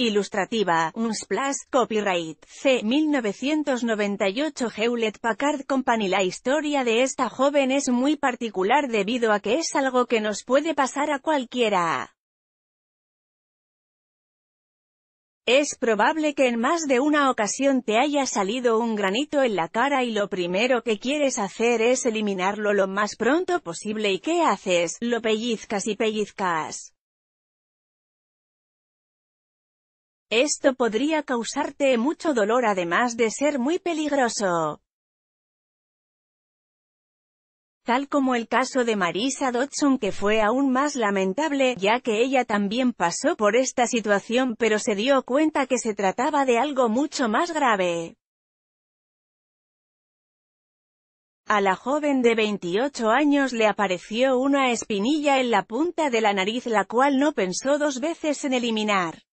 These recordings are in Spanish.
Ilustrativa, un splash, copyright, C. 1998 Hewlett Packard Company La historia de esta joven es muy particular debido a que es algo que nos puede pasar a cualquiera. Es probable que en más de una ocasión te haya salido un granito en la cara y lo primero que quieres hacer es eliminarlo lo más pronto posible y ¿qué haces? Lo pellizcas y pellizcas. Esto podría causarte mucho dolor además de ser muy peligroso. Tal como el caso de Marisa Dodson que fue aún más lamentable, ya que ella también pasó por esta situación pero se dio cuenta que se trataba de algo mucho más grave. A la joven de 28 años le apareció una espinilla en la punta de la nariz la cual no pensó dos veces en eliminar.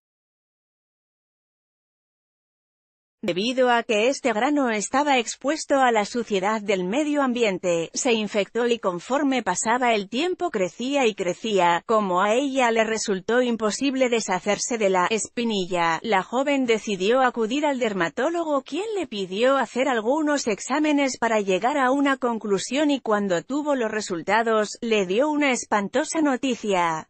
Debido a que este grano estaba expuesto a la suciedad del medio ambiente, se infectó y conforme pasaba el tiempo crecía y crecía, como a ella le resultó imposible deshacerse de la espinilla, la joven decidió acudir al dermatólogo quien le pidió hacer algunos exámenes para llegar a una conclusión y cuando tuvo los resultados, le dio una espantosa noticia.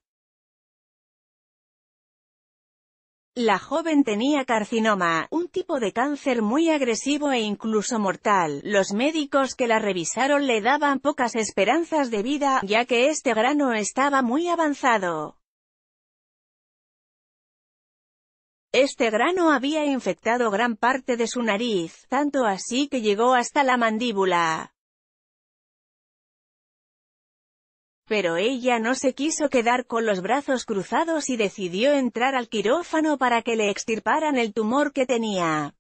La joven tenía carcinoma, tipo de cáncer muy agresivo e incluso mortal. Los médicos que la revisaron le daban pocas esperanzas de vida, ya que este grano estaba muy avanzado. Este grano había infectado gran parte de su nariz, tanto así que llegó hasta la mandíbula. Pero ella no se quiso quedar con los brazos cruzados y decidió entrar al quirófano para que le extirparan el tumor que tenía.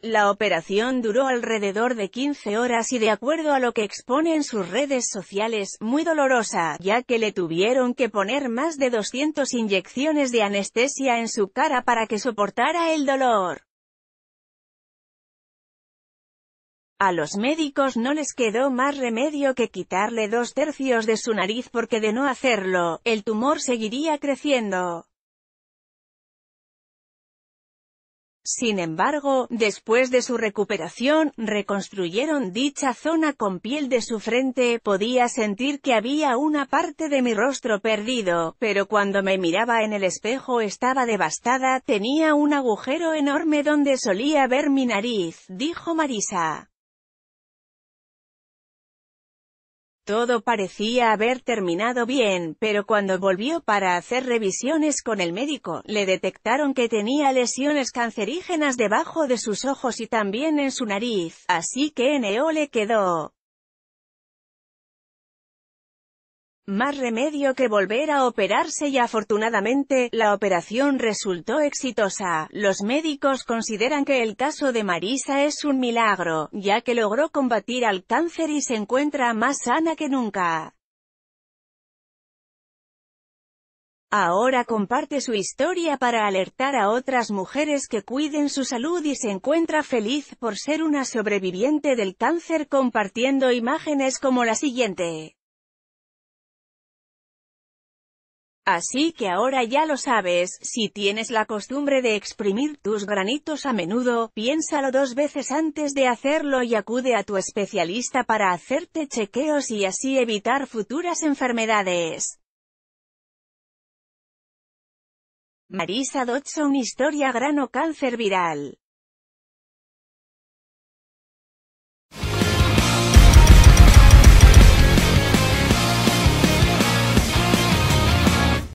La operación duró alrededor de 15 horas y de acuerdo a lo que expone en sus redes sociales, muy dolorosa, ya que le tuvieron que poner más de 200 inyecciones de anestesia en su cara para que soportara el dolor. A los médicos no les quedó más remedio que quitarle dos tercios de su nariz porque de no hacerlo, el tumor seguiría creciendo. Sin embargo, después de su recuperación, reconstruyeron dicha zona con piel de su frente, podía sentir que había una parte de mi rostro perdido, pero cuando me miraba en el espejo estaba devastada, tenía un agujero enorme donde solía ver mi nariz, dijo Marisa. Todo parecía haber terminado bien, pero cuando volvió para hacer revisiones con el médico, le detectaron que tenía lesiones cancerígenas debajo de sus ojos y también en su nariz, así que Neo le quedó Más remedio que volver a operarse y afortunadamente, la operación resultó exitosa. Los médicos consideran que el caso de Marisa es un milagro, ya que logró combatir al cáncer y se encuentra más sana que nunca. Ahora comparte su historia para alertar a otras mujeres que cuiden su salud y se encuentra feliz por ser una sobreviviente del cáncer compartiendo imágenes como la siguiente. Así que ahora ya lo sabes, si tienes la costumbre de exprimir tus granitos a menudo, piénsalo dos veces antes de hacerlo y acude a tu especialista para hacerte chequeos y así evitar futuras enfermedades. Marisa Dodson Historia grano cáncer viral